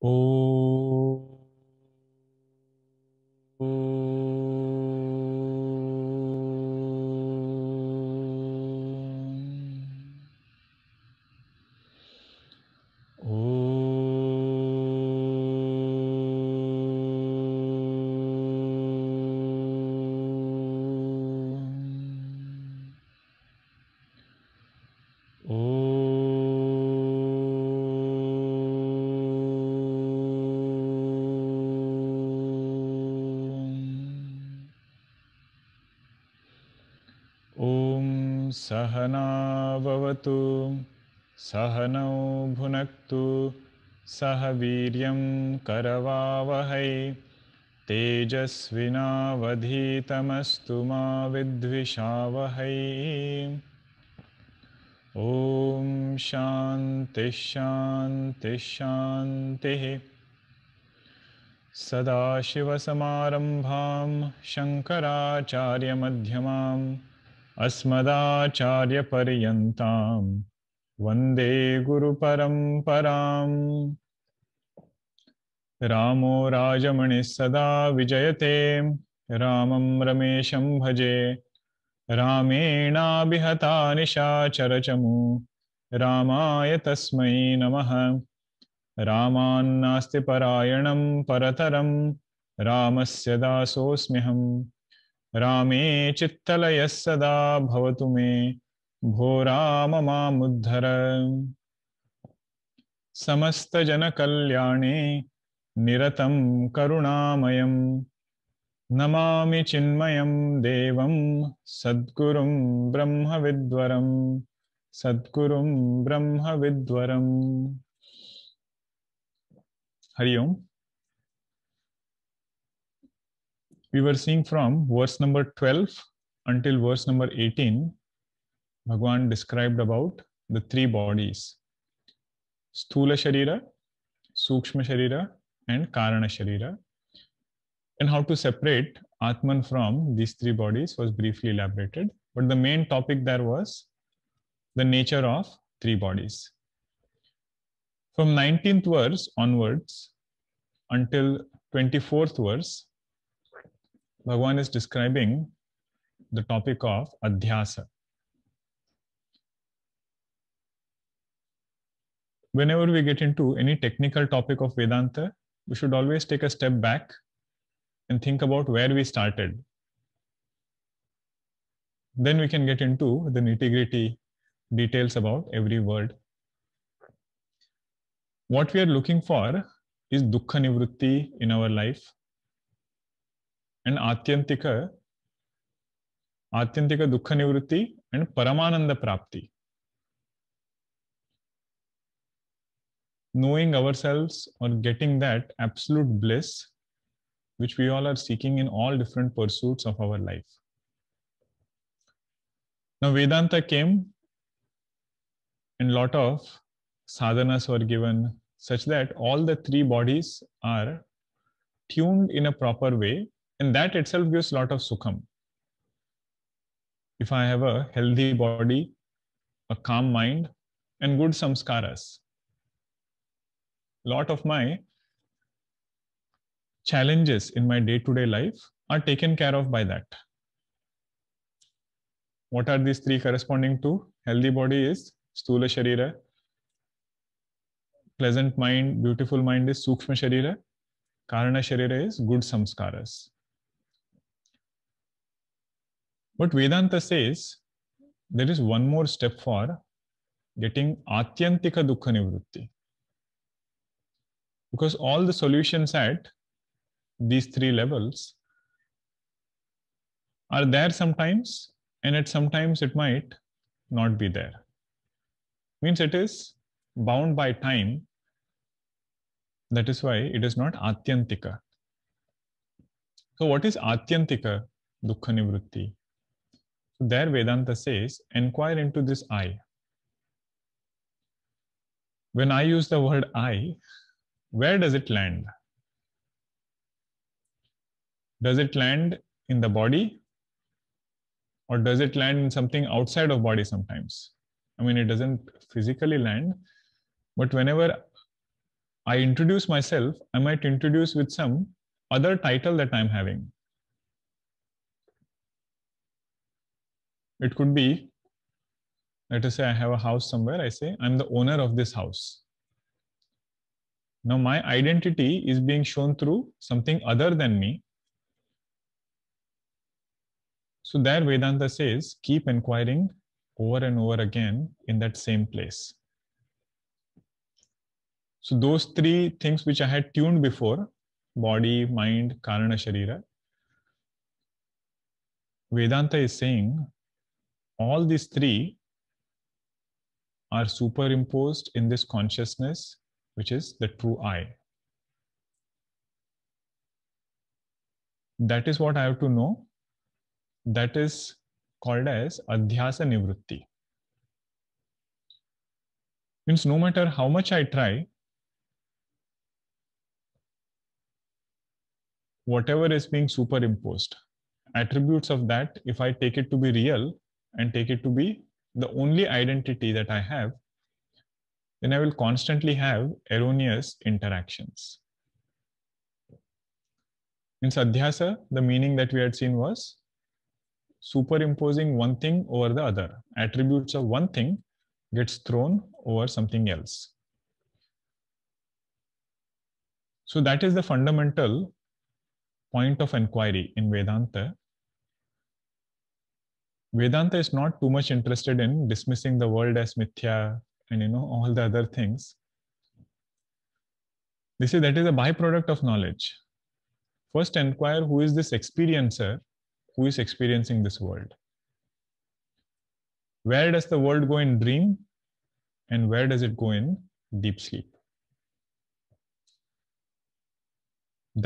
哦。सहनौ भुनक्तु सह वीर्यं करवावहै तेजस्विनावधीतमस्तु मा विद्विषावहै ॐ शान्तिश्शान्तिश्शान्तिः सदाशिवसमारम्भां शङ्कराचार्यमध्यमाम् अस्मदाचार्यपर्यन्ताम् वन्दे गुरुपरम्पराम् रामो राजमणिः सदा विजयते रामं रमेशं भजे रामेणाभिहता निशाचरचमु रामाय तस्मै नमः रामान्नास्ति परायणं परतरं रामस्य दासोऽस्म्यहम् रामे चित्तलयः सदा भवतु मे भो राम मामुद्धर समस्तजनकल्याणे निरतं करुणामयं नमामि चिन्मयं देवं सद्गुरुं ब्रह्मविद्वरं सद्गुरुं ब्रह्मविद्वरम् Hari Om. We were seeing from verse number 12 until verse number 18 Bhagwan described about the three bodies Sthula Sharira, Sukshma Sharira, and Karana Sharira. And how to separate Atman from these three bodies was briefly elaborated. But the main topic there was the nature of three bodies. From 19th verse onwards until 24th verse, Bhagwan is describing the topic of adhyasa. whenever we get into any technical topic of Vedanta, we should always take a step back and think about where we started. Then we can get into the nitty gritty details about every word. What we are looking for is dukkha nivritti in our life. And atyantika, atyantika dukkha nivritti and paramananda prapti. knowing ourselves or getting that absolute bliss which we all are seeking in all different pursuits of our life. Now, Vedanta came and lot of sadhanas were given such that all the three bodies are tuned in a proper way and that itself gives lot of sukham. If I have a healthy body, a calm mind and good samskaras, lot of my challenges in my day to day life are taken care of by that. What are these three corresponding to? Healthy body is Stula Sharira, pleasant mind, beautiful mind is Sukshma Sharira, Karana Sharira is good samskaras. But Vedanta says there is one more step for getting Atyantika Dukkha Nivritti because all the solutions at these three levels are there sometimes and at sometimes it might not be there means it is bound by time that is why it is not atyantika so what is atyantika dukkha nivritti there vedanta says inquire into this i when i use the word i where does it land? Does it land in the body? Or does it land in something outside of body sometimes? I mean, it doesn't physically land, but whenever I introduce myself, I might introduce with some other title that I'm having. It could be, let us say I have a house somewhere, I say, I'm the owner of this house. Now my identity is being shown through something other than me. So there Vedanta says, keep inquiring over and over again in that same place. So those three things which I had tuned before, body, mind, Karana Sharira, Vedanta is saying all these three are superimposed in this consciousness which is the true I. That is what I have to know. That is called as adhyasa nivritti. Means no matter how much I try, whatever is being superimposed, attributes of that, if I take it to be real and take it to be the only identity that I have, then I will constantly have erroneous interactions. In sadhyasa, the meaning that we had seen was superimposing one thing over the other. Attributes of one thing gets thrown over something else. So that is the fundamental point of inquiry in Vedanta. Vedanta is not too much interested in dismissing the world as mithya, and you know all the other things they say that is a byproduct of knowledge first inquire who is this experiencer who is experiencing this world where does the world go in dream and where does it go in deep sleep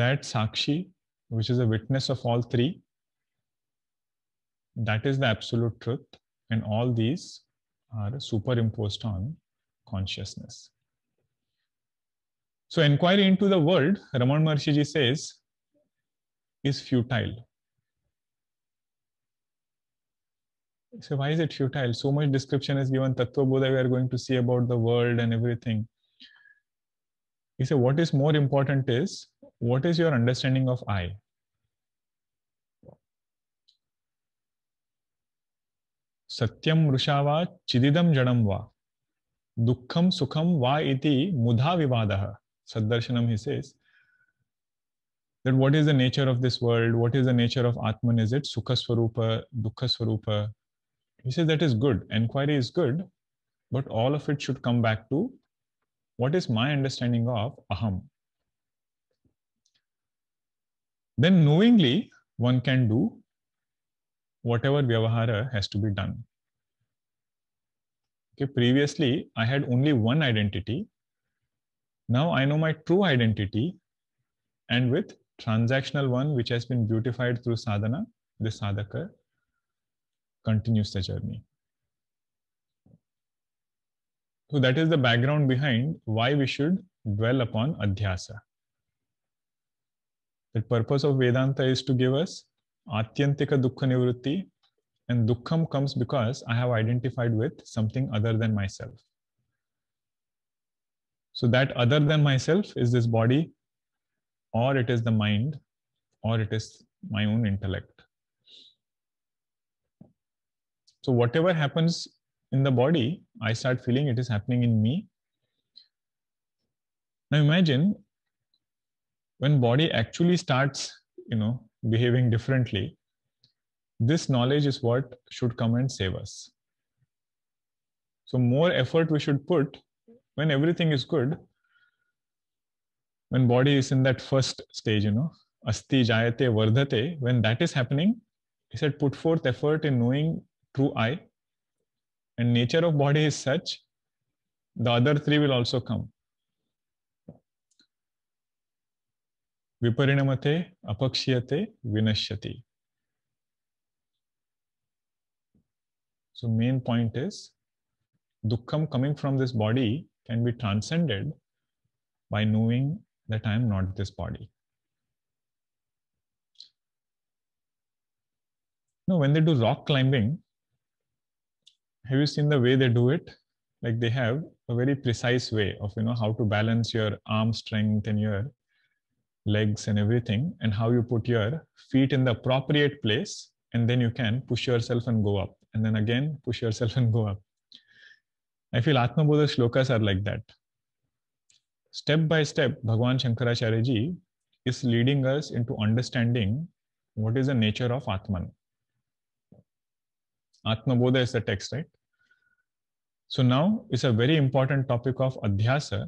that sakshi which is a witness of all three that is the absolute truth and all these are superimposed on consciousness. So inquiry into the world, Ramon Maharshiji says, is futile. So why is it futile? So much description is given Tattva Buddha, we are going to see about the world and everything. He said, what is more important is, what is your understanding of I? सत्यम वृषा वा चिदिदम जड़म वा दुखम सुखम वा इति मुधा विवाद सदर्शनम ही says that what is the nature of this world what is the nature of atman is it sukha swarupa dukha swarupa he says that is good inquiry is good but all of it should come back to what is my understanding of aham then knowingly one can do whatever Vyavahara has to be done. Okay, previously, I had only one identity. Now I know my true identity. And with transactional one, which has been beautified through sadhana, the sadhaka continues the journey. So that is the background behind why we should dwell upon adhyasa. The purpose of Vedanta is to give us Atyantika Dukkha Nivritti. And Dukkham comes because I have identified with something other than myself. So that other than myself is this body, or it is the mind, or it is my own intellect. So whatever happens in the body, I start feeling it is happening in me. Now imagine when body actually starts, you know, behaving differently, this knowledge is what should come and save us. So, more effort we should put when everything is good, when body is in that first stage, you know, asti jayate vardhate, when that is happening, he said, put forth effort in knowing true I. And nature of body is such, the other three will also come. Viparinamate apakshyate vinashyati. So main point is dukkham coming from this body can be transcended by knowing that I am not this body. Now when they do rock climbing, have you seen the way they do it? Like they have a very precise way of you know how to balance your arm strength and your legs and everything and how you put your feet in the appropriate place and then you can push yourself and go up and then again push yourself and go up i feel atmabodha shlokas are like that step by step bhagwan shankaracharya ji is leading us into understanding what is the nature of atman buddha is the text right so now it's a very important topic of adhyasa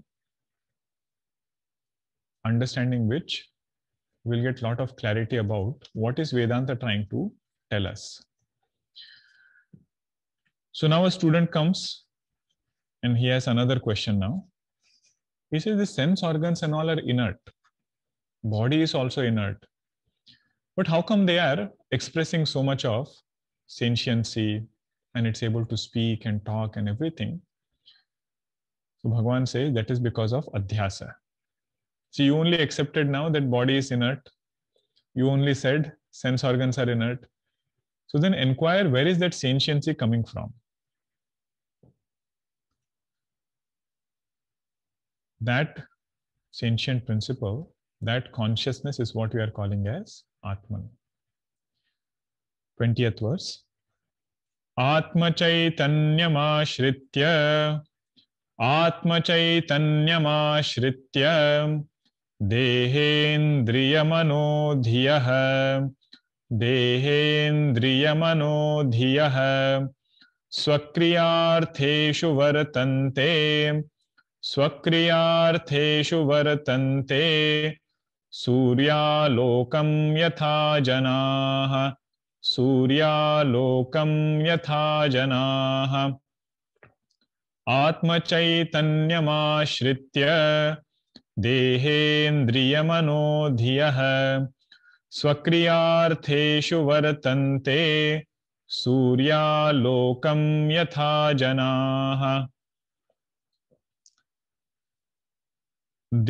understanding which we'll get a lot of clarity about what is Vedanta trying to tell us. So now a student comes and he has another question now. He says the sense organs and all are inert. Body is also inert. But how come they are expressing so much of sentiency and it's able to speak and talk and everything? So Bhagwan says that is because of adhyasa. So you only accepted now that body is inert. You only said sense organs are inert. So then inquire where is that sentiency coming from? That sentient principle, that consciousness is what we are calling as Atman. 20th verse. आत्मचैतन्यमाश्रित्य आत्मचैतन्यमाश्रित्य देहेन्द्रियमनो धियः देहेन्द्रियमनो धियः स्वक्रियार्थेषु वर्तन्ते स्वक्रियार्थेषु वर्तन्ते सूर्यालोकं यथा जनाः सूर्यालोकं यथा जनाः आत्मचैतन्यमाश्रित्य मनो धिय स्वक्रियार्थेषु वर्तन्ते सूर्यालोकं यथा जनाः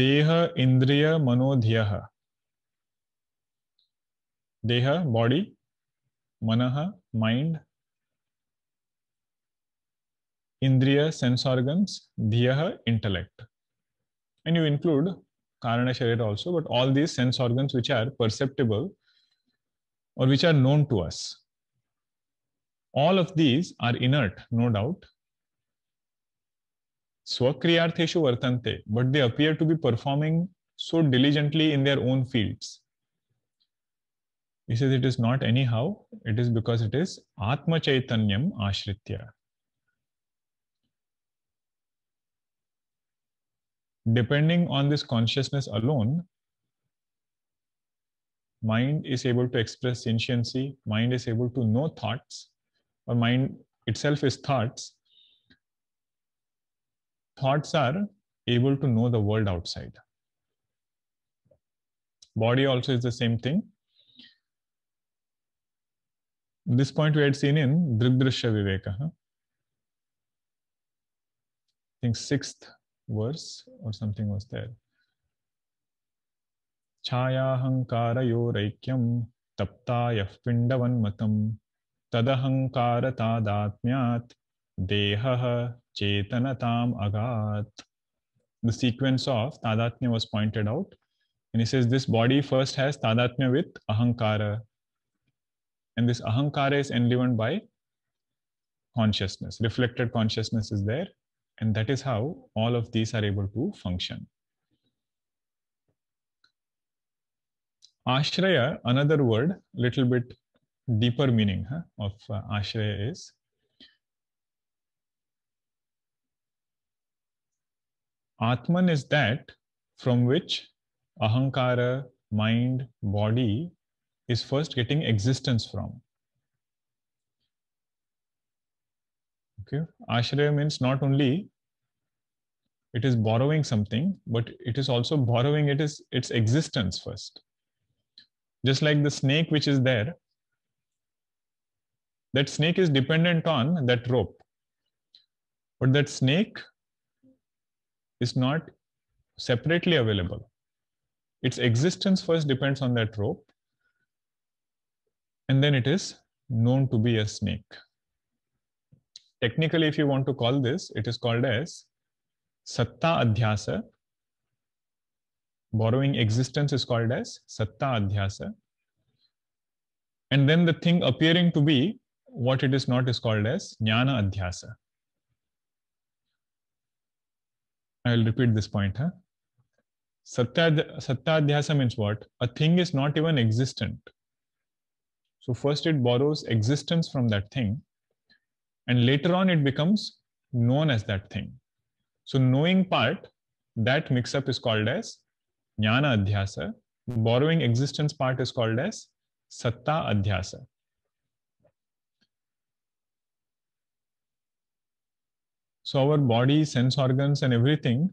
देह इंद्रिय मनोधिय देह body mana mind indriya sense organs dhiya intellect and you include Karana Sharira also, but all these sense organs which are perceptible or which are known to us. All of these are inert, no doubt. Swakriyartheshu vartante, but they appear to be performing so diligently in their own fields. He says it is not anyhow, it is because it is Atma Chaitanyam Ashritya. depending on this consciousness alone, mind is able to express sentiency, mind is able to know thoughts, or mind itself is thoughts. Thoughts are able to know the world outside. Body also is the same thing. This point we had seen in Drigdrishya Viveka. Huh? I think sixth verse or something was there. Chaya tapta छायाहङ्कारयोरैक्यं matam पिण्डवन्मतं tadatmyat dehaha चेतनताम् agat. The sequence of tadatmya was pointed out. And he says this body first has tadatmya with Ahankara. And this Ahankara is enlivened by consciousness. Reflected consciousness is there. And that is how all of these are able to function. Ashraya, another word, little bit deeper meaning huh, of uh, ashraya is Atman is that from which ahankara, mind, body is first getting existence from. Okay, ashraya means not only it is borrowing something but it is also borrowing it is its existence first just like the snake which is there that snake is dependent on that rope but that snake is not separately available its existence first depends on that rope and then it is known to be a snake technically if you want to call this it is called as satta adhyasa. Borrowing existence is called as satta adhyasa. And then the thing appearing to be what it is not is called as jnana adhyasa. I will repeat this point. Huh? Satya, adhyasa means what? A thing is not even existent. So first it borrows existence from that thing and later on it becomes known as that thing. So knowing part, that mix up is called as jnana adhyasa. Borrowing existence part is called as satta adhyasa. So our body, sense organs and everything,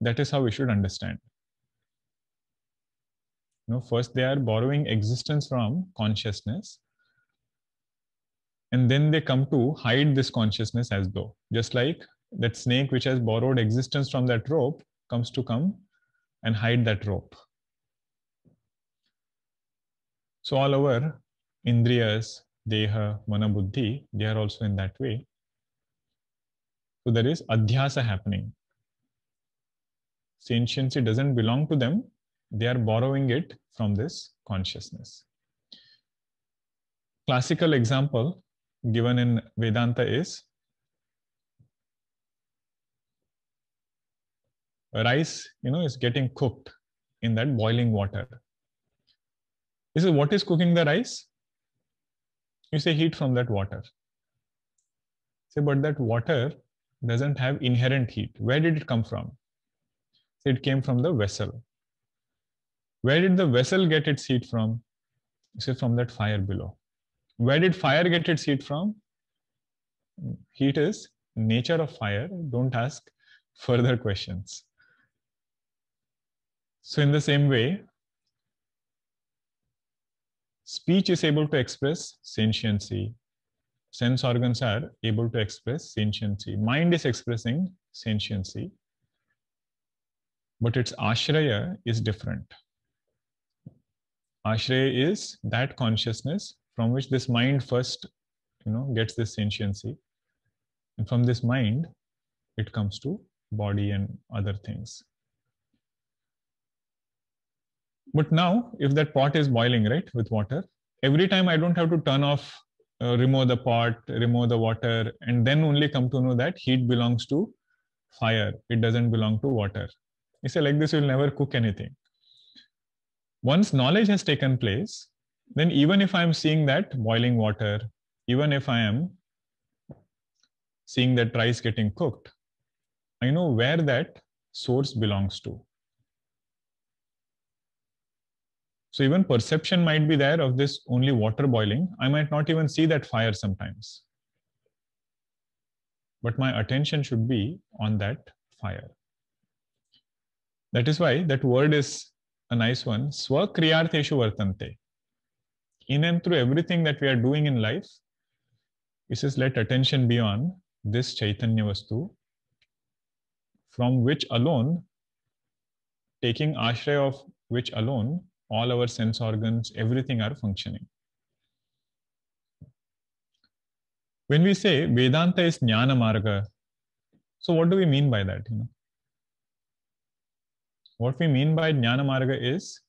that is how we should understand. You know, first they are borrowing existence from consciousness and then they come to hide this consciousness as though just like that snake which has borrowed existence from that rope comes to come and hide that rope. So all our indriyas, deha, mana, buddhi, they are also in that way. So there is adhyasa happening. Sentiency doesn't belong to them. They are borrowing it from this consciousness. Classical example given in Vedanta is rice you know is getting cooked in that boiling water this is what is cooking the rice you say heat from that water say but that water doesn't have inherent heat where did it come from say, it came from the vessel where did the vessel get its heat from you say from that fire below where did fire get its heat from heat is nature of fire don't ask further questions so in the same way, speech is able to express sentiency. Sense organs are able to express sentiency. Mind is expressing sentiency. But its ashraya is different. Ashraya is that consciousness from which this mind first you know gets this sentiency and from this mind it comes to body and other things but now if that pot is boiling, right, with water, every time I don't have to turn off, uh, remove the pot, remove the water, and then only come to know that heat belongs to fire. It doesn't belong to water. You say like this, you'll never cook anything. Once knowledge has taken place, then even if I'm seeing that boiling water, even if I am seeing that rice getting cooked, I know where that source belongs to. So even perception might be there of this only water boiling. I might not even see that fire sometimes. But my attention should be on that fire. That is why that word is a nice one. Swakriyartheshu vartante. In and through everything that we are doing in life, it says let attention be on this Chaitanya Vastu from which alone, taking ashraya of which alone, all our sense organs, everything are functioning. When we say Vedanta is Jnana Marga, so what do we mean by that? You know? What we mean by Jnana Marga is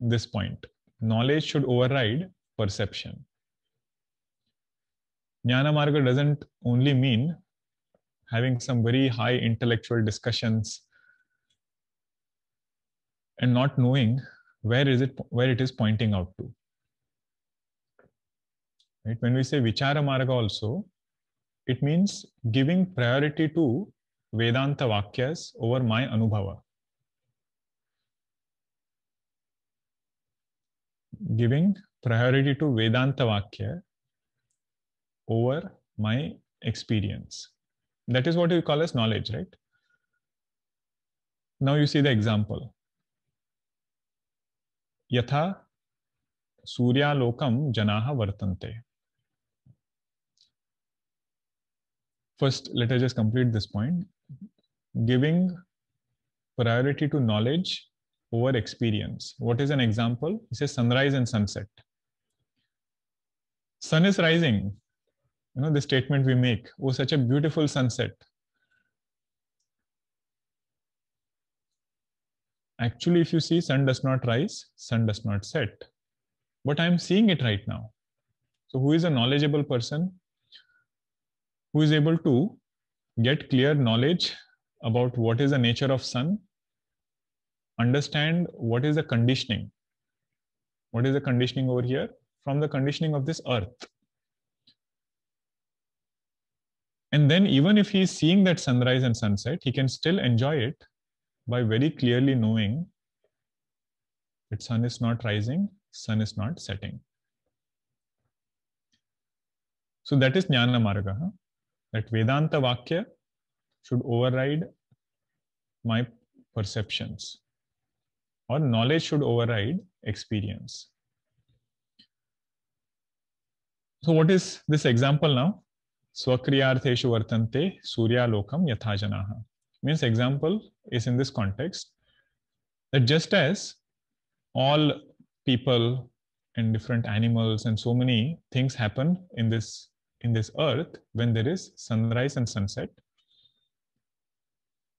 this point. Knowledge should override perception. Jnana Marga doesn't only mean having some very high intellectual discussions and not knowing where is it where it is pointing out to right when we say vichara marga also it means giving priority to vedanta vakyas over my anubhava giving priority to vedanta vakya over my experience that is what we call as knowledge right now you see the example यथा सूर्यालोकम जना वर्तन्ते first let us just complete this point giving priority to knowledge over experience what is an example is sunrise and sunset sun is rising you know the statement we make wow such a beautiful sunset actually, if you see sun does not rise, sun does not set. But I'm seeing it right now. So who is a knowledgeable person who is able to get clear knowledge about what is the nature of sun, understand what is the conditioning. What is the conditioning over here? From the conditioning of this earth. And then even if he is seeing that sunrise and sunset, he can still enjoy it by very clearly knowing that sun is not rising, sun is not setting. So that is Jnana Marga, huh? that Vedanta Vakya should override my perceptions or knowledge should override experience. So what is this example now? Swakriyartheshu vartante lokam yathajanaha means example is in this context that just as all people and different animals and so many things happen in this in this earth when there is sunrise and sunset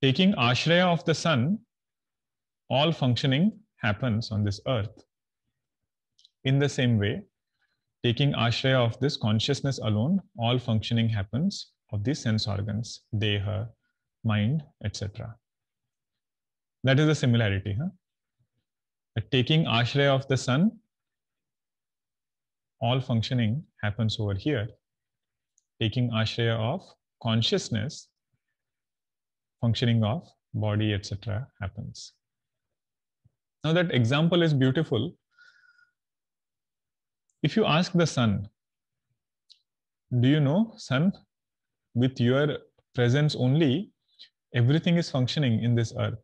taking ashraya of the sun all functioning happens on this earth in the same way taking ashraya of this consciousness alone all functioning happens of these sense organs deha mind, etc. That is the similarity. Huh? taking ashray of the sun, all functioning happens over here. Taking ashray of consciousness, functioning of body, etc. happens. Now that example is beautiful. If you ask the sun, do you know sun with your presence only everything is functioning in this earth.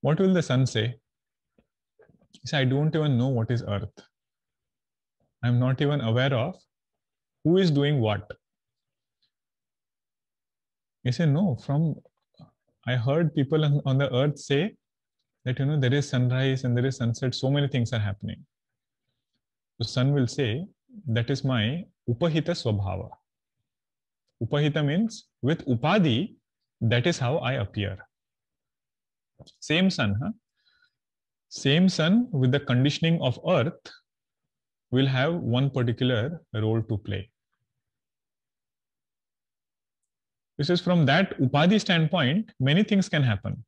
What will the sun say? He said, I don't even know what is earth. I'm not even aware of who is doing what. You say, no, from I heard people on, on the earth say that, you know, there is sunrise and there is sunset, so many things are happening. The sun will say, that is my upahita swabhava. Upahita means with upadi. That is how I appear. Same sun, huh? Same sun with the conditioning of earth will have one particular role to play. This is from that upadi standpoint, many things can happen.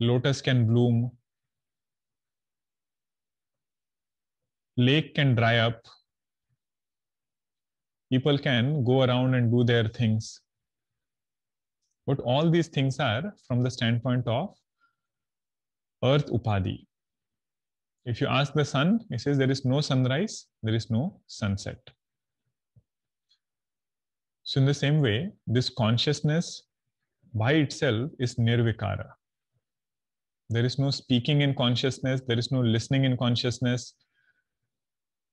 Lotus can bloom, lake can dry up, people can go around and do their things. But all these things are from the standpoint of earth upadi. If you ask the sun, he says there is no sunrise, there is no sunset. So, in the same way, this consciousness by itself is nirvikara. There is no speaking in consciousness, there is no listening in consciousness,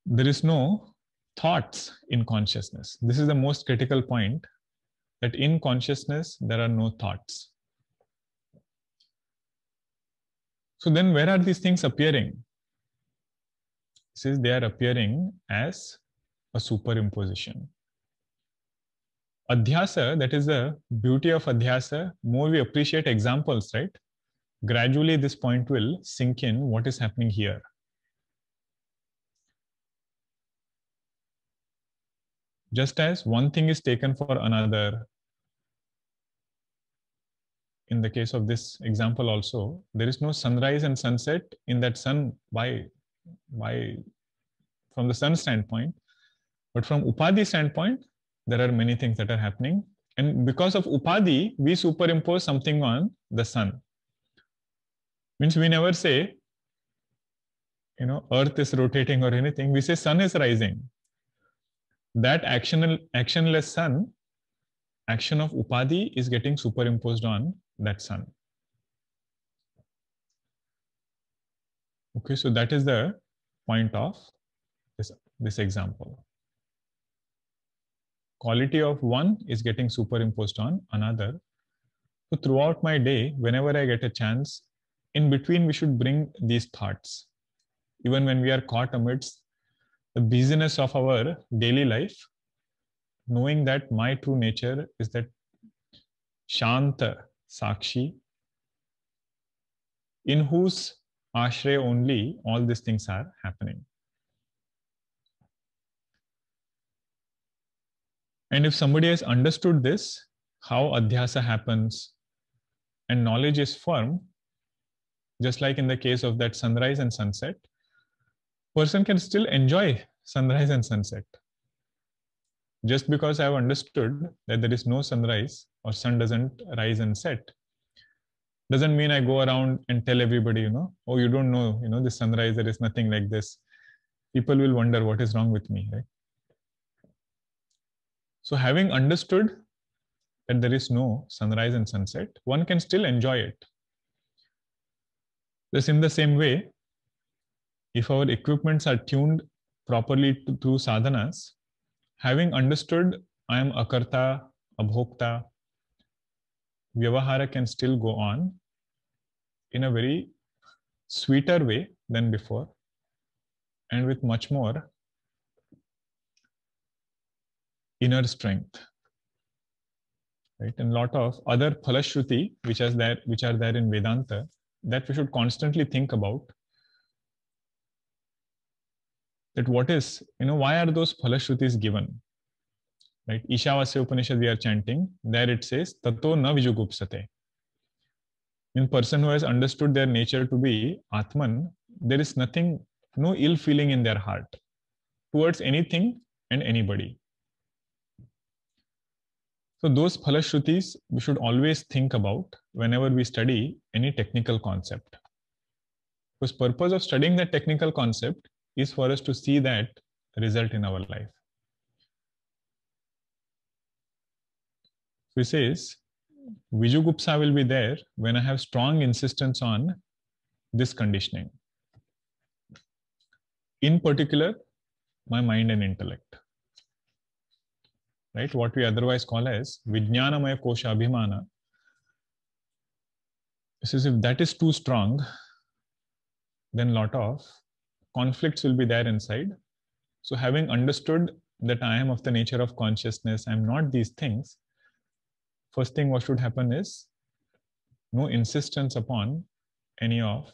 there is no thoughts in consciousness. This is the most critical point that in consciousness, there are no thoughts. So then where are these things appearing? This is they are appearing as a superimposition. Adhyasa, that is the beauty of Adhyasa, more we appreciate examples, right? Gradually this point will sink in what is happening here. just as one thing is taken for another in the case of this example also there is no sunrise and sunset in that sun by by from the sun standpoint but from upadi standpoint there are many things that are happening and because of upadi, we superimpose something on the sun means we never say you know earth is rotating or anything we say sun is rising that action, actionless sun, action of upadi is getting superimposed on that sun. Okay, so that is the point of this, this example. Quality of one is getting superimposed on another. So throughout my day, whenever I get a chance, in between we should bring these thoughts. Even when we are caught amidst the busyness of our daily life, knowing that my true nature is that Shanta Sakshi, in whose ashray only all these things are happening. And if somebody has understood this, how adhyasa happens and knowledge is formed, just like in the case of that sunrise and sunset, person can still enjoy sunrise and sunset. Just because I have understood that there is no sunrise or sun doesn't rise and set, doesn't mean I go around and tell everybody, you know, oh, you don't know, you know, the sunrise, there is nothing like this. People will wonder what is wrong with me, right? So, having understood that there is no sunrise and sunset, one can still enjoy it. Just in the same way, if our equipments are tuned properly to, through sadhanas, having understood I am akarta, abhokta, vyavahara can still go on in a very sweeter way than before and with much more inner strength right and lot of other phalashruti which is there which are there in vedanta that we should constantly think about that what is, you know, why are those Phalashrutis given? Right? Ishavasya Upanishad, we are chanting. There it says, Tato na vijugupsate. In person who has understood their nature to be Atman, there is nothing, no ill feeling in their heart towards anything and anybody. So those phalashrutis we should always think about whenever we study any technical concept. Because purpose of studying that technical concept is for us to see that result in our life. So he says, Viju will be there when I have strong insistence on this conditioning. In particular, my mind and intellect. Right? What we otherwise call as Vijnanamaya Kosha Abhimana. He says, if that is too strong, then lot of conflicts will be there inside. So having understood that I am of the nature of consciousness, I'm not these things, first thing what should happen is no insistence upon any of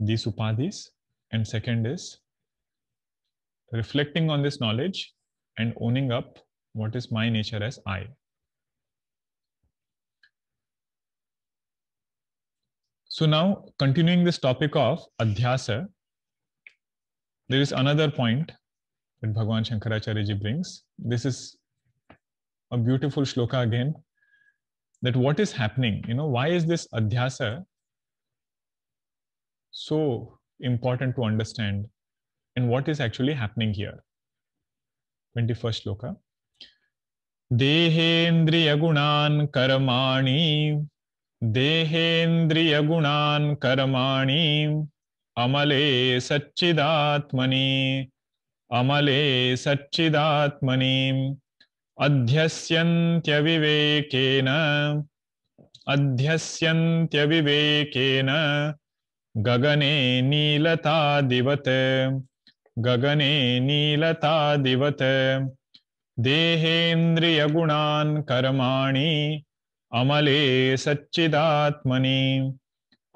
these upadhis. And second is reflecting on this knowledge and owning up what is my nature as I. So now continuing this topic of adhyasa, there is another point that Bhagwan Shankaracharya ji brings. This is a beautiful shloka again that what is happening? You know, why is this adhyasa so important to understand and what is actually happening here? 21st shloka. देहेन्द्रियगुणान् कर्माणि देहेन्द्रियगुणान् कर्माणि अमले सच्चिदात्मनि अमले सच्चिदात्मनि अध्यस्यन्त्यविवेकेन अध्यस्यन्त्यविवेकेन गगने नीलता दिवत गगने नीलता नीलतादिवत् देहेन्द्रियगुणान् कर्माणि अमले सच्चिदात्मनि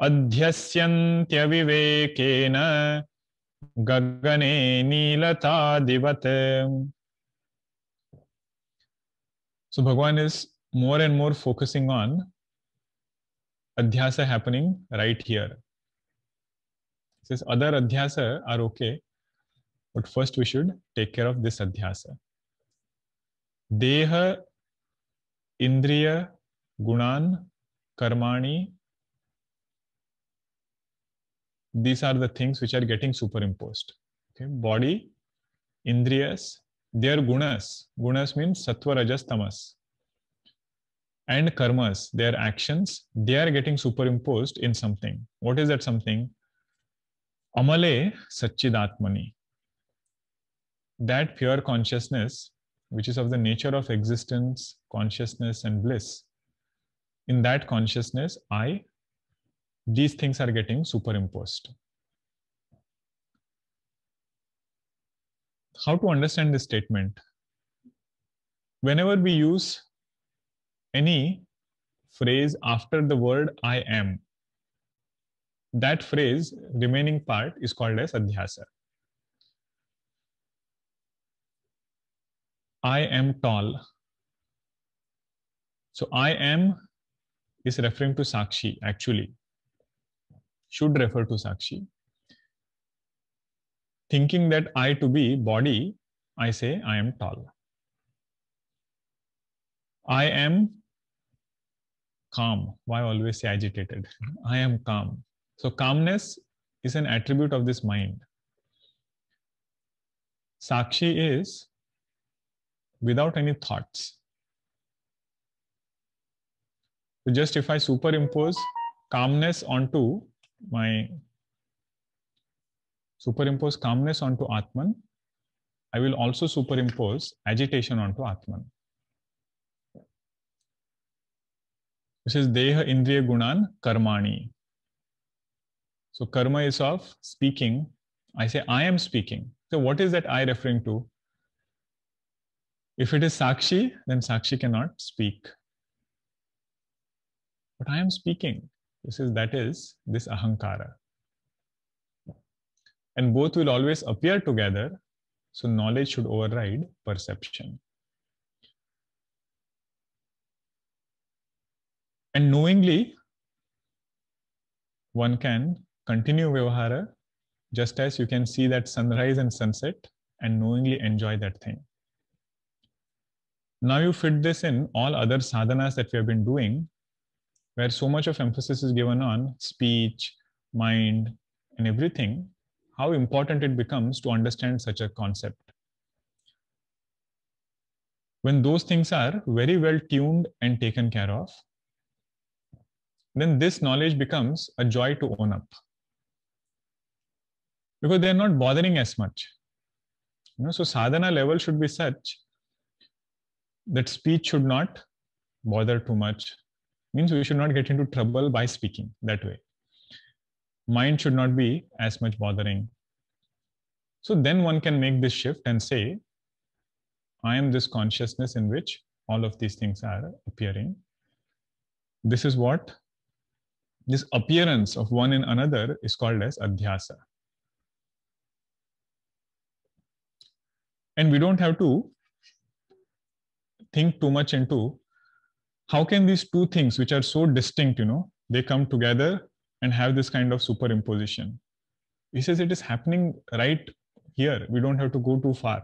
अध्यस्यन्त्यविवेकेन गगने नीलता दिवत so Bhagavan is more and more focusing on adhyasa happening right here other adhyasa are okay but first we should take care of this adhyasa deha इंद्रिय गुणान कर्माणी these are the things which are getting superimposed. Okay, body, indriyas, their gunas. Gunas means sattva, rajas, tamas. And karmas, their actions, they are getting superimposed in something. What is that something? Amale Satchidatmani. That pure consciousness, which is of the nature of existence, consciousness, and bliss, in that consciousness, I these things are getting superimposed. How to understand this statement? Whenever we use any phrase after the word I am, that phrase remaining part is called as adhyasa. I am tall. So I am is referring to Sakshi actually should refer to Sakshi. Thinking that I to be body, I say I am tall. I am calm. Why always say agitated? I am calm. So calmness is an attribute of this mind. Sakshi is without any thoughts. So just if I superimpose calmness onto my superimpose calmness onto Atman, I will also superimpose agitation onto Atman. This is Deha Indriya Gunan Karmani. So karma is of speaking. I say, I am speaking. So what is that I referring to? If it is Sakshi, then Sakshi cannot speak. But I am speaking. This is that is this ahankara. And both will always appear together. So knowledge should override perception. And knowingly, one can continue Vyavahara just as you can see that sunrise and sunset and knowingly enjoy that thing. Now you fit this in all other sadhanas that we have been doing where so much of emphasis is given on speech, mind, and everything, how important it becomes to understand such a concept. When those things are very well tuned and taken care of, then this knowledge becomes a joy to own up. Because they're not bothering as much. You know, so sadhana level should be such that speech should not bother too much, means we should not get into trouble by speaking that way mind should not be as much bothering so then one can make this shift and say i am this consciousness in which all of these things are appearing this is what this appearance of one in another is called as adhyasa and we don't have to think too much into how can these two things which are so distinct you know they come together and have this kind of superimposition he says it is happening right here we don't have to go too far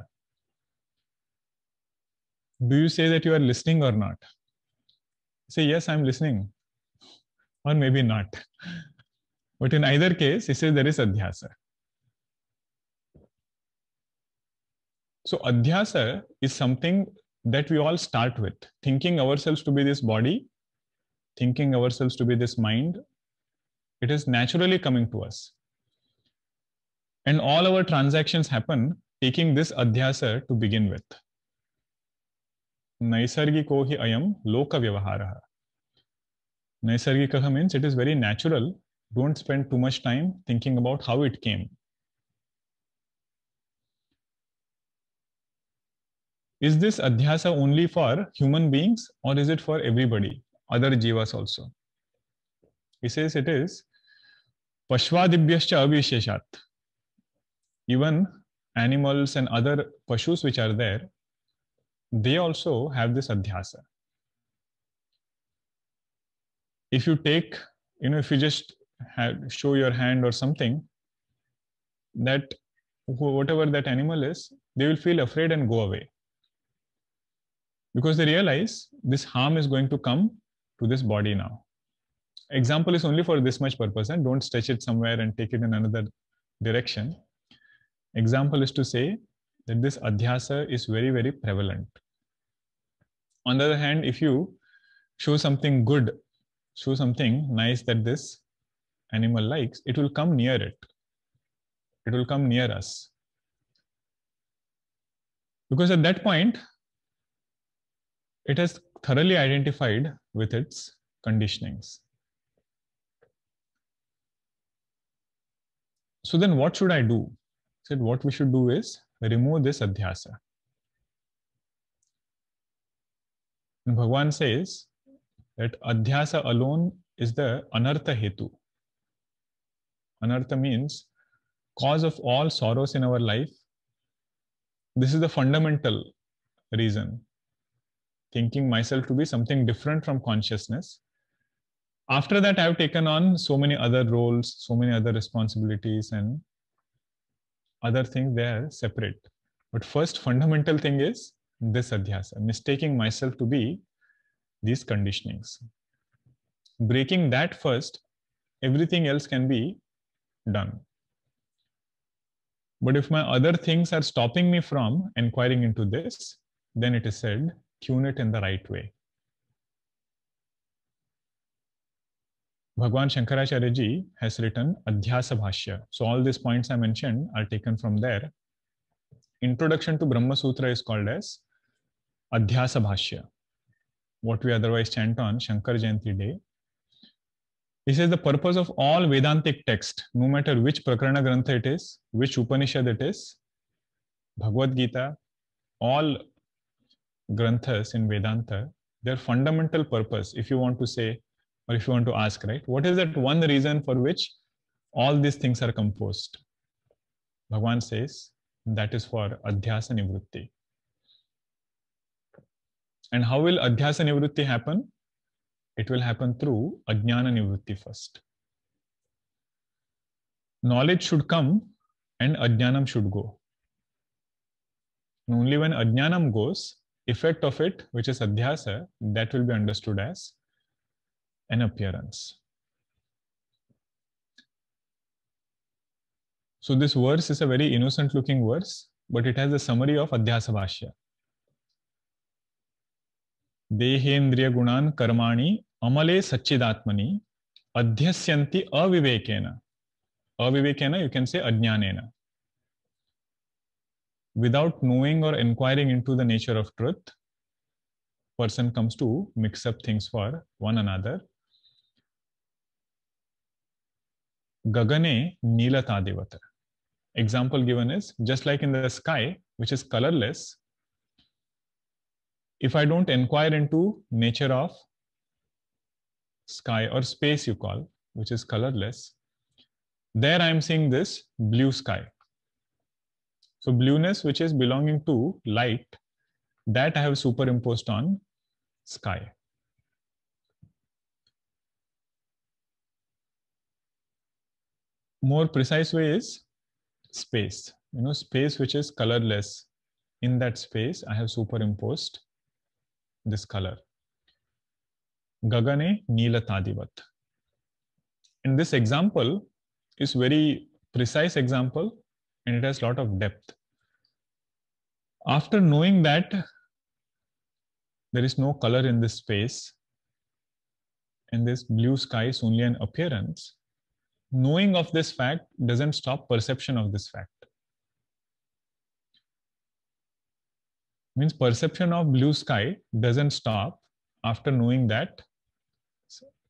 do you say that you are listening or not say yes i'm listening or maybe not but in either case he says there is adhyasa so adhyasa is something that we all start with thinking ourselves to be this body thinking ourselves to be this mind it is naturally coming to us and all our transactions happen taking this adhyasa to begin with naisargiko hi ayam loka vyavaharaha naisargikaha means it is very natural don't spend too much time thinking about how it came is this adhyasa only for human beings or is it for everybody, other jivas also? He says it is pashvadibhyascha avisheshat. Even animals and other pashus which are there, they also have this adhyasa. If you take, you know, if you just have, show your hand or something, that whatever that animal is, they will feel afraid and go away because they realize this harm is going to come to this body now. Example is only for this much purpose and don't stretch it somewhere and take it in another direction. Example is to say that this adhyasa is very, very prevalent. On the other hand, if you show something good, show something nice that this animal likes, it will come near it. It will come near us. Because at that point, it has thoroughly identified with its conditionings. So then what should I do? Said what we should do is remove this adhyasa. And Bhagwan says that adhyasa alone is the anartha hetu. Anartha means cause of all sorrows in our life. This is the fundamental reason thinking myself to be something different from consciousness. After that, I've taken on so many other roles, so many other responsibilities, and other things they are separate. But first fundamental thing is this adhyasa, mistaking myself to be these conditionings. Breaking that first, everything else can be done. But if my other things are stopping me from inquiring into this, then it is said tune it in the right way. Bhagwan Shankaracharya ji has written Adhyasa Bhashya. So all these points I mentioned are taken from there. Introduction to Brahma Sutra is called as Adhyasa Bhashya, what we otherwise chant on Shankar Jayanti Day. He says the purpose of all Vedantic text, no matter which Prakrana Grantha it is, which Upanishad it is, Bhagavad Gita, all granthas in Vedanta, their fundamental purpose, if you want to say, or if you want to ask, right, what is that one reason for which all these things are composed? Bhagwan says that is for adhyasa nivritti. And how will adhyasa nivritti happen? It will happen through ajnana nivritti first. Knowledge should come and ajnanam should go. And only when ajnanam goes, effect of it, which is adhyasa, that will be understood as an appearance. So this verse is a very innocent looking verse, but it has a summary of adhyasa bhashya. देहेन्द्रिय gunan karmani अमले satchidatmani adhyasyanti avivekena. Avivekena, you can say अज्ञानेन without knowing or inquiring into the nature of truth, person comes to mix up things for one another. Gagane nilata devata. Example given is just like in the sky, which is colorless. If I don't inquire into nature of sky or space you call, which is colorless, there I am seeing this blue sky so blueness, which is belonging to light, that I have superimposed on sky. More precise way is space. You know, space which is colorless. In that space, I have superimposed this color. Gagane Neela Tadivat. In this example, is very precise example and it has a lot of depth. After knowing that there is no color in this space and this blue sky is only an appearance, knowing of this fact doesn't stop perception of this fact. Means perception of blue sky doesn't stop after knowing that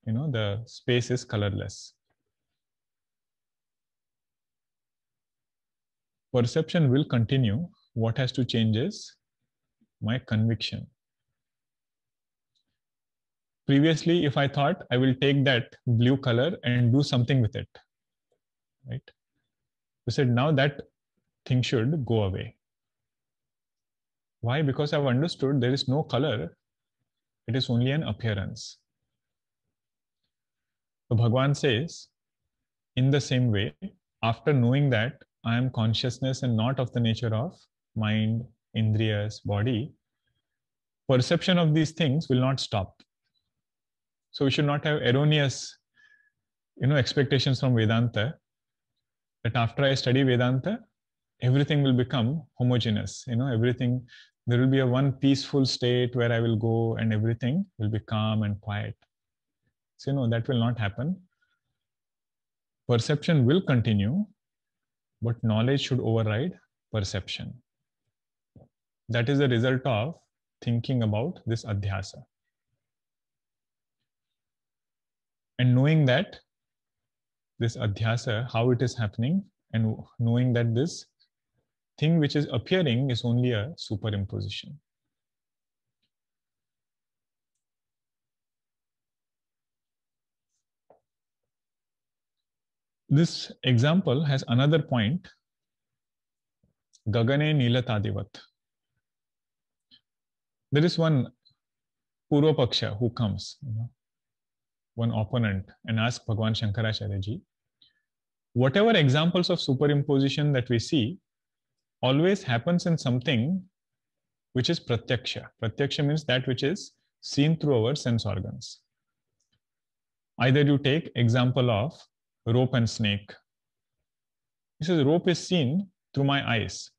you know the space is colorless perception will continue. What has to change is my conviction. Previously, if I thought I will take that blue color and do something with it, right? We said now that thing should go away. Why? Because I've understood there is no color. It is only an appearance. So Bhagwan says, in the same way, after knowing that I am consciousness and not of the nature of mind, indriyas, body, perception of these things will not stop. So we should not have erroneous, you know, expectations from Vedanta that after I study Vedanta, everything will become homogeneous. You know, everything there will be a one peaceful state where I will go and everything will be calm and quiet. So you know that will not happen. Perception will continue, but knowledge should override perception that is the result of thinking about this adhyasa and knowing that this adhyasa how it is happening and knowing that this thing which is appearing is only a superimposition This example has another point, Gagane Nilatadevat. There is one Purvapaksha who comes, you know, one opponent and asks Bhagwan Shankaracharya ji, whatever examples of superimposition that we see always happens in something which is pratyaksha. Pratyaksha means that which is seen through our sense organs. Either you take example of rope and snake. He says, rope is seen through my eyes.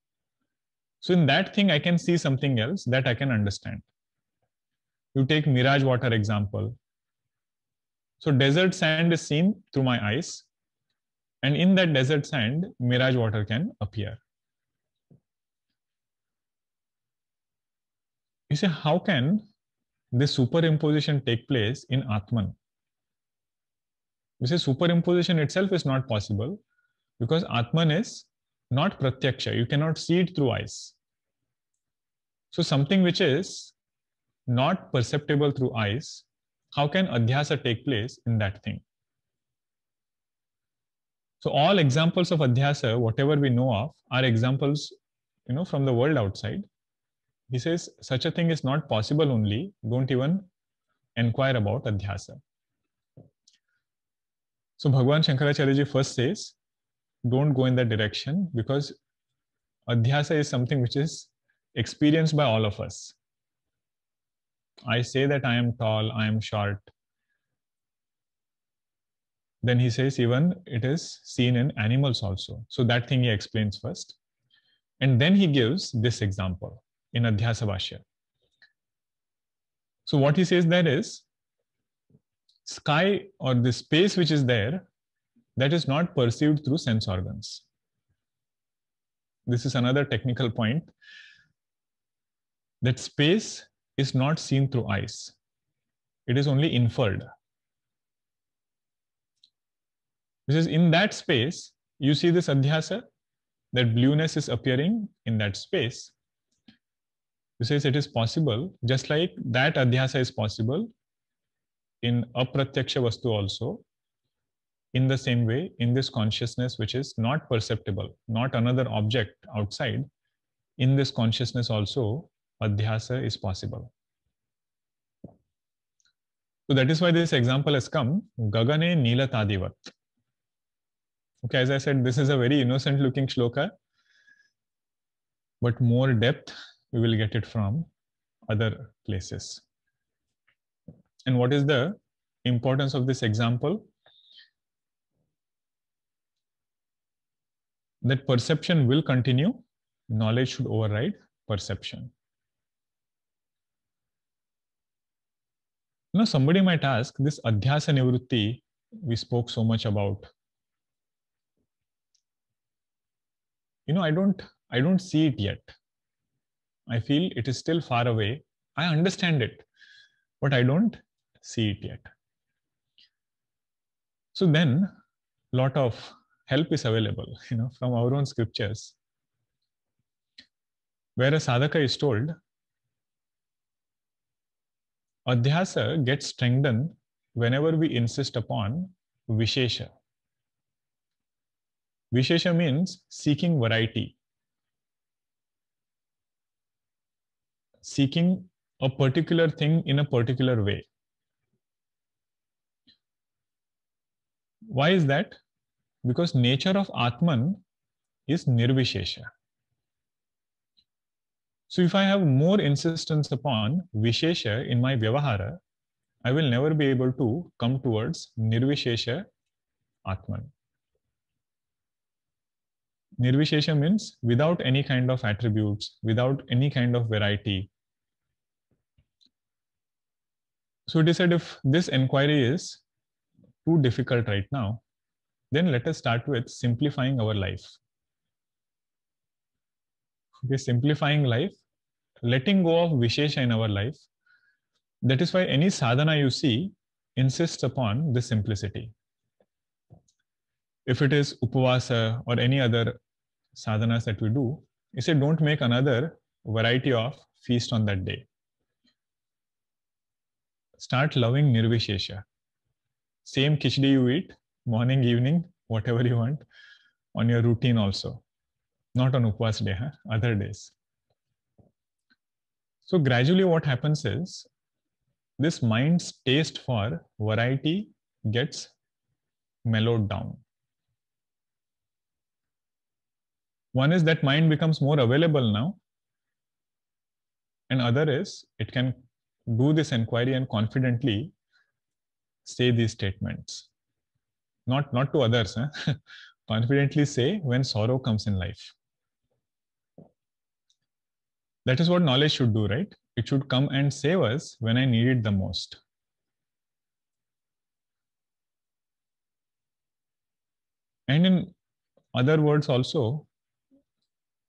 So in that thing, I can see something else that I can understand. You take mirage water example. So desert sand is seen through my eyes. And in that desert sand, mirage water can appear. You say, how can this superimposition take place in Atman? this is superimposition itself is not possible because Atman is not pratyaksha. You cannot see it through eyes. So something which is not perceptible through eyes, how can adhyasa take place in that thing? So all examples of adhyasa, whatever we know of, are examples, you know, from the world outside. He says such a thing is not possible only. Don't even inquire about adhyasa. So Bhagwan Shankaracharya first says, don't go in that direction because adhyasa is something which is experienced by all of us. I say that I am tall, I am short. Then he says, even it is seen in animals also. So that thing he explains first. And then he gives this example in Adhyasa Vashya. So what he says there is, sky or the space which is there that is not perceived through sense organs. This is another technical point that space is not seen through eyes. It is only inferred. is in that space, you see this adhyasa, that blueness is appearing in that space. You says it is possible, just like that adhyasa is possible in apratsyaksha vastu also in the same way in this consciousness which is not perceptible not another object outside in this consciousness also adhyasa is possible so that is why this example has come gagane neelatadivat okay as i said this is a very innocent looking shloka but more depth we will get it from other places and what is the importance of this example? That perception will continue, knowledge should override perception. Now, somebody might ask this adhyasa nivritti we spoke so much about. You know, I don't, I don't see it yet. I feel it is still far away. I understand it, but I don't see it yet. So then a lot of help is available, you know, from our own scriptures. Where a sadhaka is told, adhyasa gets strengthened whenever we insist upon vishesha. Vishesha means seeking variety, seeking a particular thing in a particular way. Why is that? Because nature of Atman is Nirvishesha. So if I have more insistence upon Vishesha in my Vyavahara, I will never be able to come towards Nirvishesha Atman. Nirvishesha means without any kind of attributes, without any kind of variety. So it is said if this inquiry is too difficult right now, then let us start with simplifying our life. Okay, simplifying life, letting go of Vishesha in our life. That is why any sadhana you see insists upon the simplicity. If it is upavasa or any other sadhanas that we do, you say don't make another variety of feast on that day. Start loving nirvishesha same khichdi you eat morning, evening, whatever you want on your routine also, not on Upas day, huh? other days. So gradually what happens is this mind's taste for variety gets mellowed down. One is that mind becomes more available now. And other is it can do this inquiry and confidently say these statements. Not, not to others, huh? confidently say when sorrow comes in life. That is what knowledge should do, right? It should come and save us when I need it the most. And in other words, also,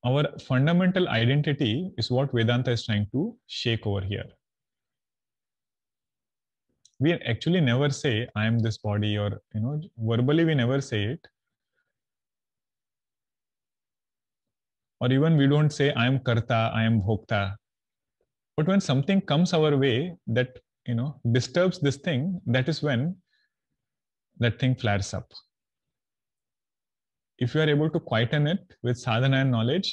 our fundamental identity is what Vedanta is trying to shake over here we actually never say i am this body or you know verbally we never say it or even we don't say i am karta i am bhokta but when something comes our way that you know disturbs this thing that is when that thing flares up if you are able to quieten it with sadhana and knowledge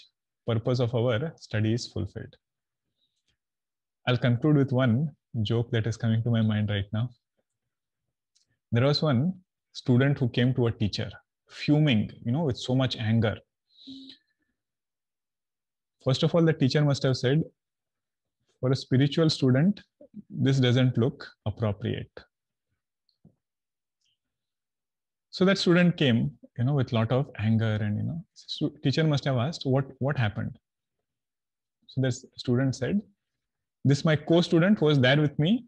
purpose of our study is fulfilled i'll conclude with one joke that is coming to my mind right now. There was one student who came to a teacher, fuming, you know, with so much anger. First of all, the teacher must have said, for a spiritual student, this doesn't look appropriate. So that student came, you know, with lot of anger and, you know, teacher must have asked, what, what happened? So this student said, this my co-student who was there with me,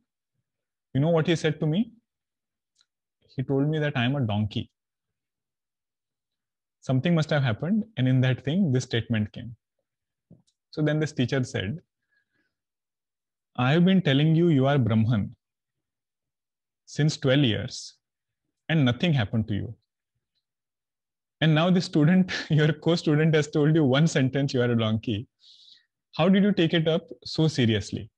you know what he said to me? He told me that I'm a donkey. Something must have happened. And in that thing, this statement came. So then this teacher said, I have been telling you, you are Brahman since 12 years and nothing happened to you. And now the student, your co-student has told you one sentence, you are a donkey how did you take it up so seriously?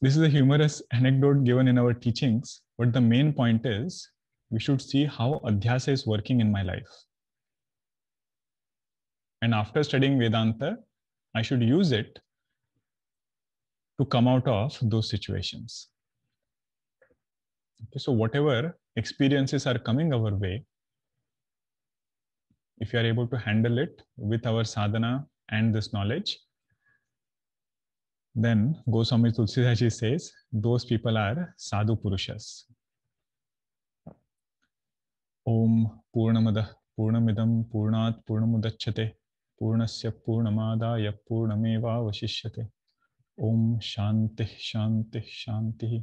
This is a humorous anecdote given in our teachings, but the main point is we should see how Adhyasa is working in my life. And after studying Vedanta, I should use it to come out of those situations. Okay, so, whatever experiences are coming our way, if you are able to handle it with our sadhana and this knowledge, then Goswami Tulsidaji says, those people are sadhu purushas. Om Purnamada Purnamidam Purnat Purnamudachate Purnasya Purnamadaya Purnameva Vashishyate Om Shanti Shanti Shanti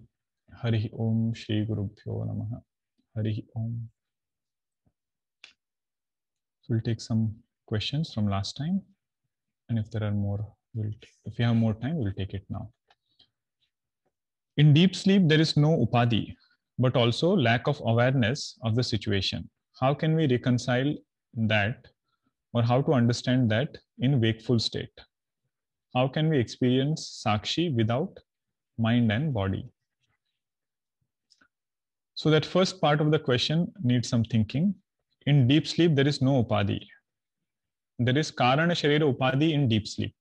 Hari Om Shri Gurubhyo Namaha Hari Om we'll take some questions from last time. And if there are more, we'll, if we have more time, we'll take it now. In deep sleep, there is no upadhi, but also lack of awareness of the situation. How can we reconcile that or how to understand that in wakeful state? How can we experience Sakshi without mind and body? So that first part of the question needs some thinking in deep sleep, there is no upadhi. There is karana sharira upadhi in deep sleep.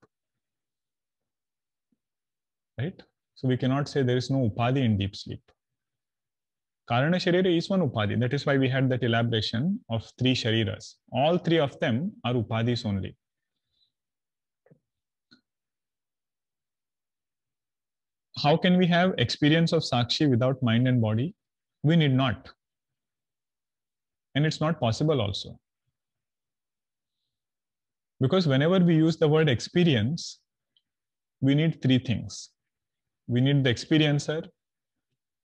Right? So we cannot say there is no upadhi in deep sleep. Karana sharira is one upadhi. That is why we had that elaboration of three shariras. All three of them are upadhis only. How can we have experience of sakshi without mind and body? We need not and it's not possible also. Because whenever we use the word experience, we need three things. We need the experiencer,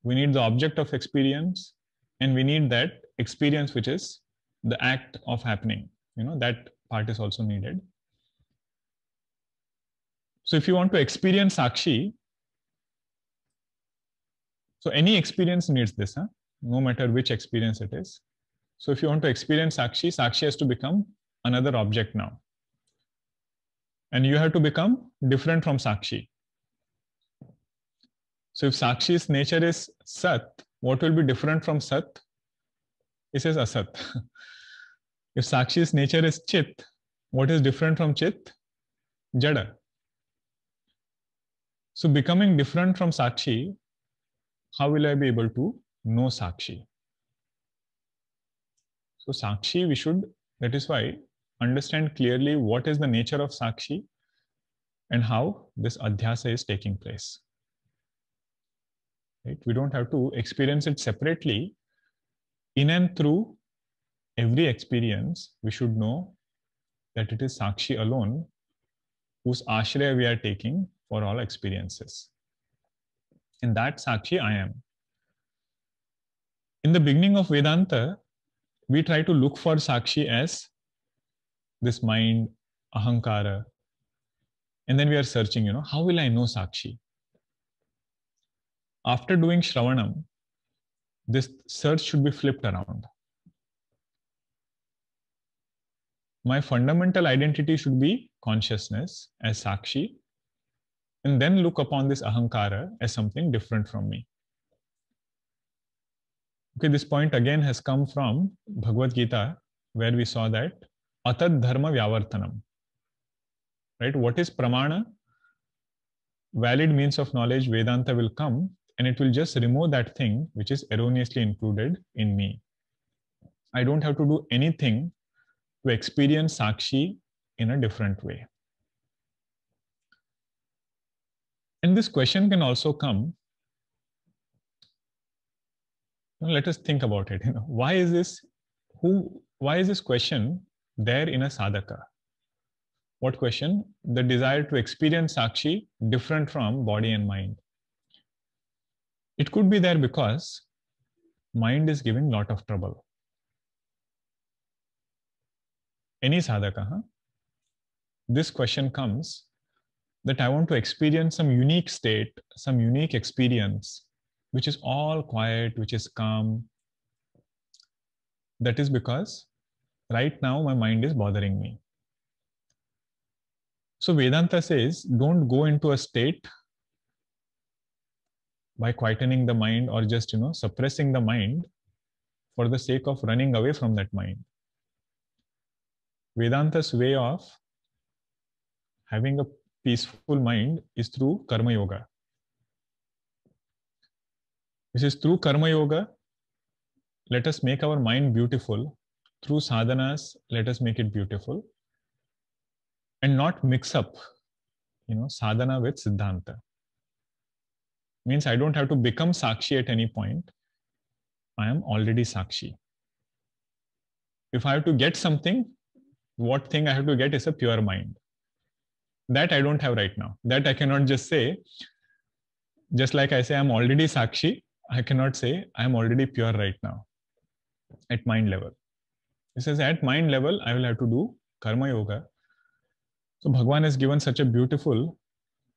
we need the object of experience, and we need that experience, which is the act of happening. You know, that part is also needed. So if you want to experience Sakshi, so any experience needs this, huh? no matter which experience it is. So if you want to experience Sakshi, Sakshi has to become another object now. And you have to become different from Sakshi. So if Sakshi's nature is Sat, what will be different from Sat? It is Asat. if Sakshi's nature is Chit, what is different from Chit? Jada. So becoming different from Sakshi, how will I be able to know Sakshi? So Sakshi, we should, that is why, understand clearly what is the nature of Sakshi and how this adhyasa is taking place. Right? We don't have to experience it separately. In and through every experience, we should know that it is Sakshi alone whose ashraya we are taking for all experiences. In that Sakshi I am. In the beginning of Vedanta, we try to look for Sakshi as this mind, Ahankara. And then we are searching, you know, how will I know Sakshi? After doing Shravanam, this search should be flipped around. My fundamental identity should be consciousness as Sakshi, and then look upon this Ahankara as something different from me. Okay, this point again has come from Bhagavad Gita, where we saw that atad dharma vyavartanam. Right? What is pramana? Valid means of knowledge, Vedanta will come and it will just remove that thing which is erroneously included in me. I don't have to do anything to experience Sakshi in a different way. And this question can also come let us think about it. You know, why is this? Who? Why is this question there in a sadhaka? What question? The desire to experience sakshi different from body and mind. It could be there because mind is giving lot of trouble. Any sadhaka, huh? this question comes that I want to experience some unique state, some unique experience which is all quiet, which is calm. That is because right now my mind is bothering me. So Vedanta says don't go into a state by quietening the mind or just you know suppressing the mind for the sake of running away from that mind. Vedanta's way of having a peaceful mind is through karma yoga. This is through Karma Yoga. Let us make our mind beautiful. Through sadhanas, let us make it beautiful. And not mix up, you know, sadhana with siddhanta. Means I don't have to become sakshi at any point. I am already sakshi. If I have to get something, what thing I have to get is a pure mind. That I don't have right now. That I cannot just say, just like I say, I'm already Sakshi, I cannot say I'm already pure right now at mind level. He says, at mind level, I will have to do karma yoga. So Bhagwan has given such a beautiful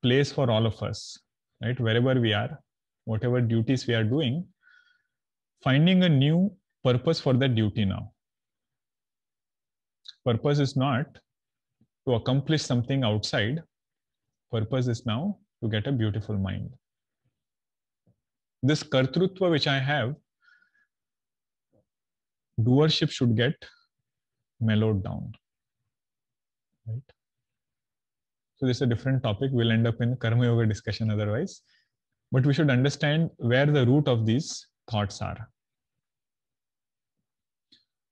place for all of us, right? Wherever we are, whatever duties we are doing, finding a new purpose for that duty now. Purpose is not to accomplish something outside, purpose is now to get a beautiful mind this kartrutva which I have, doership should get mellowed down. Right? So this is a different topic. We'll end up in karma yoga discussion otherwise. But we should understand where the root of these thoughts are.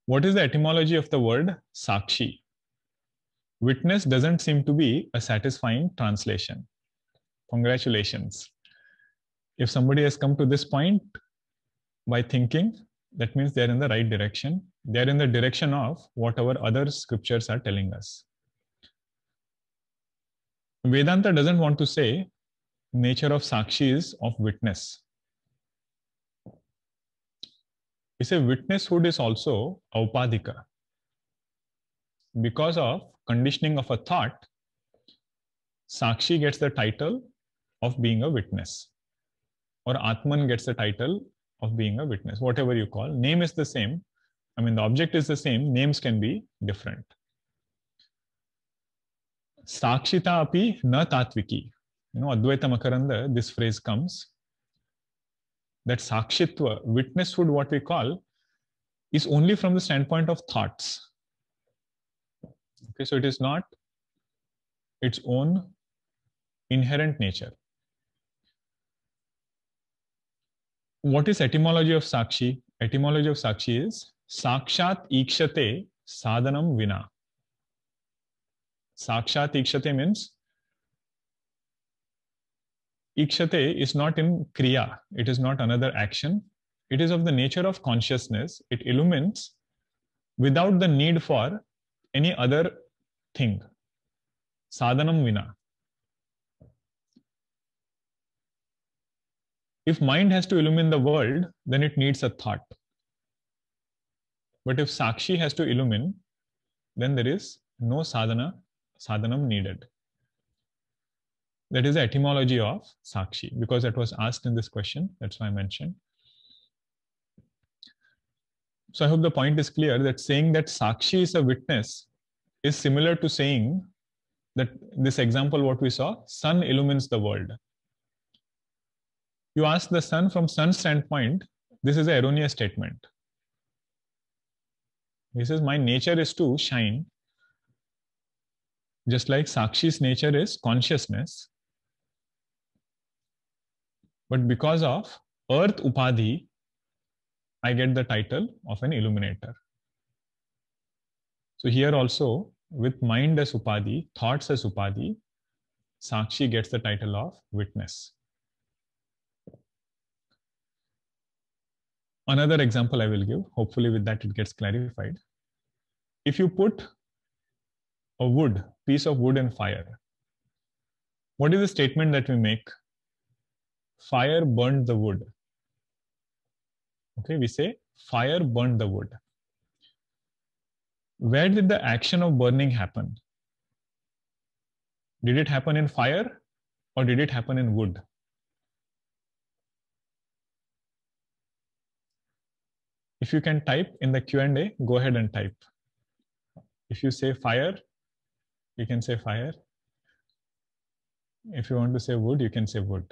What is the etymology of the word sakshi? Witness doesn't seem to be a satisfying translation. Congratulations if somebody has come to this point by thinking, that means they're in the right direction. They're in the direction of whatever other scriptures are telling us. Vedanta doesn't want to say nature of sakshi is of witness. It's a witnesshood is also aupadika. Because of conditioning of a thought, sakshi gets the title of being a witness or Atman gets the title of being a witness, whatever you call. Name is the same. I mean, the object is the same. Names can be different. Sakshita api na tatviki. You know, Advaita Makaranda, this phrase comes that Sakshitva, witnesshood, what we call, is only from the standpoint of thoughts. Okay, so it is not its own inherent nature. what is etymology of Sakshi? Etymology of Sakshi is Sakshat Ikshate Sadhanam Vina. Sakshat Ikshate means Ikshate is not in Kriya, it is not another action. It is of the nature of consciousness. It illumines without the need for any other thing. Sadhanam Vina. if mind has to illumine the world, then it needs a thought. But if Sakshi has to illumine, then there is no sadhana, sadhanam needed. That is the etymology of Sakshi, because that was asked in this question. That's why I mentioned. So I hope the point is clear that saying that Sakshi is a witness is similar to saying that this example, what we saw, sun illumines the world you ask the sun from sun's standpoint, this is an erroneous statement. He says, my nature is to shine. Just like Sakshi's nature is consciousness. But because of earth upadhi, I get the title of an illuminator. So here also, with mind as upadhi, thoughts as upadhi, Sakshi gets the title of witness. Another example I will give, hopefully with that it gets clarified. If you put a wood, piece of wood in fire, what is the statement that we make? Fire burned the wood. Okay, we say fire burned the wood. Where did the action of burning happen? Did it happen in fire or did it happen in wood? If you can type in the Q&A, go ahead and type. If you say fire, you can say fire. If you want to say wood, you can say wood.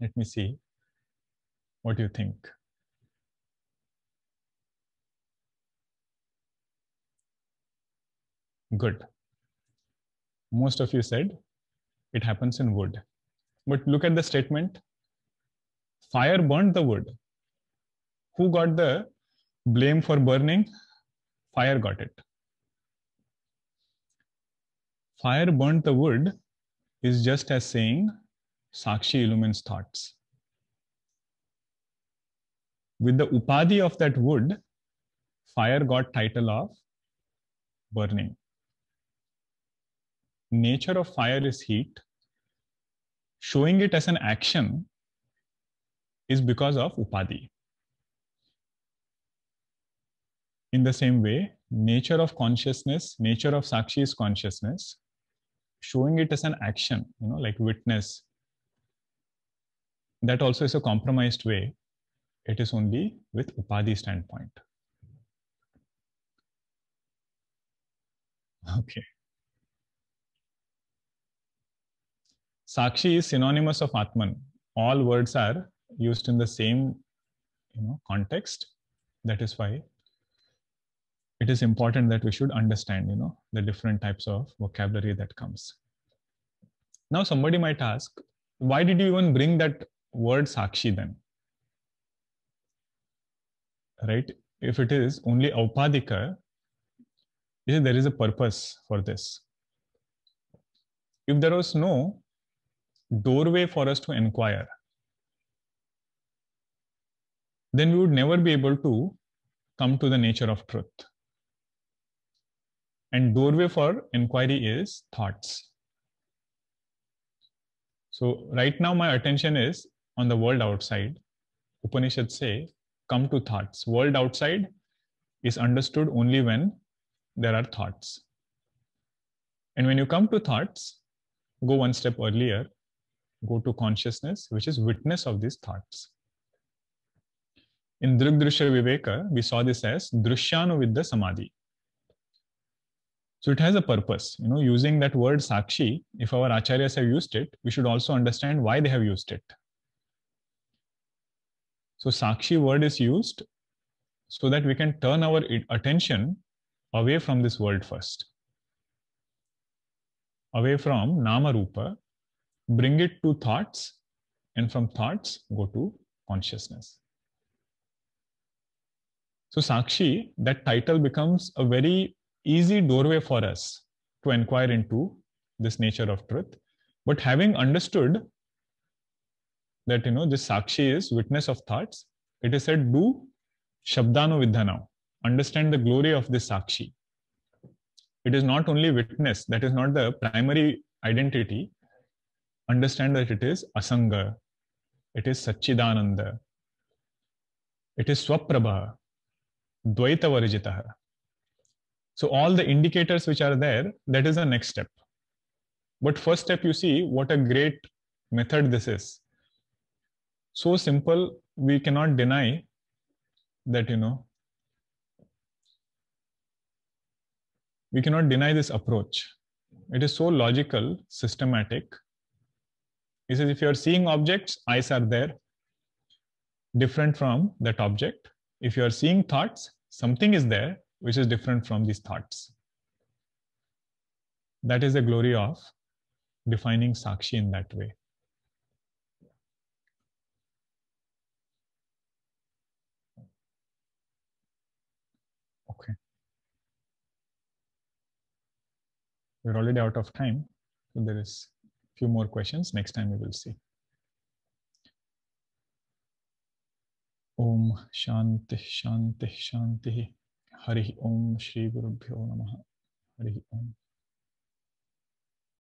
Let me see what you think. Good. Most of you said it happens in wood. But look at the statement. Fire burned the wood who got the blame for burning? Fire got it. Fire burnt the wood is just as saying Sakshi illumines thoughts. With the upadi of that wood, fire got title of burning. Nature of fire is heat. Showing it as an action is because of upadi. In the same way, nature of consciousness, nature of Sakshi is consciousness, showing it as an action, you know, like witness. That also is a compromised way. It is only with Upadhi standpoint. Okay. Sakshi is synonymous of Atman. All words are used in the same you know, context. That is why it is important that we should understand, you know, the different types of vocabulary that comes. Now, somebody might ask, why did you even bring that word Sakshi then? Right? If it is only upadika there is a purpose for this. If there was no doorway for us to inquire, then we would never be able to come to the nature of truth and doorway for inquiry is thoughts. So right now my attention is on the world outside. Upanishads say, come to thoughts. World outside is understood only when there are thoughts. And when you come to thoughts, go one step earlier, go to consciousness, which is witness of these thoughts. In Drugdrusha Viveka, we saw this as Drushyanuvidya Samadhi. So it has a purpose. You know, using that word sakshi, if our acharyas have used it, we should also understand why they have used it. So sakshi word is used so that we can turn our attention away from this world first. Away from nama rupa, bring it to thoughts, and from thoughts go to consciousness. So Sakshi, that title becomes a very easy doorway for us to inquire into this nature of truth. But having understood that you know this sakshi is witness of thoughts, it is said, do shabdano vidhana, understand the glory of this sakshi. It is not only witness, that is not the primary identity. Understand that it is asanga, it is sachidananda, it is swaprabha, dvaita so all the indicators which are there, that is the next step. But first step, you see what a great method this is. So simple, we cannot deny that, you know, we cannot deny this approach. It is so logical, systematic. He says, if you are seeing objects, eyes are there, different from that object. If you are seeing thoughts, something is there, which is different from these thoughts. That is the glory of defining Sakshi in that way. Okay. We're already out of time. So there is a few more questions. Next time we will see. Om Shanti Shanti Shanti. हरिः ओं श्रीगुरुभ्यो नमः हरिः ओम्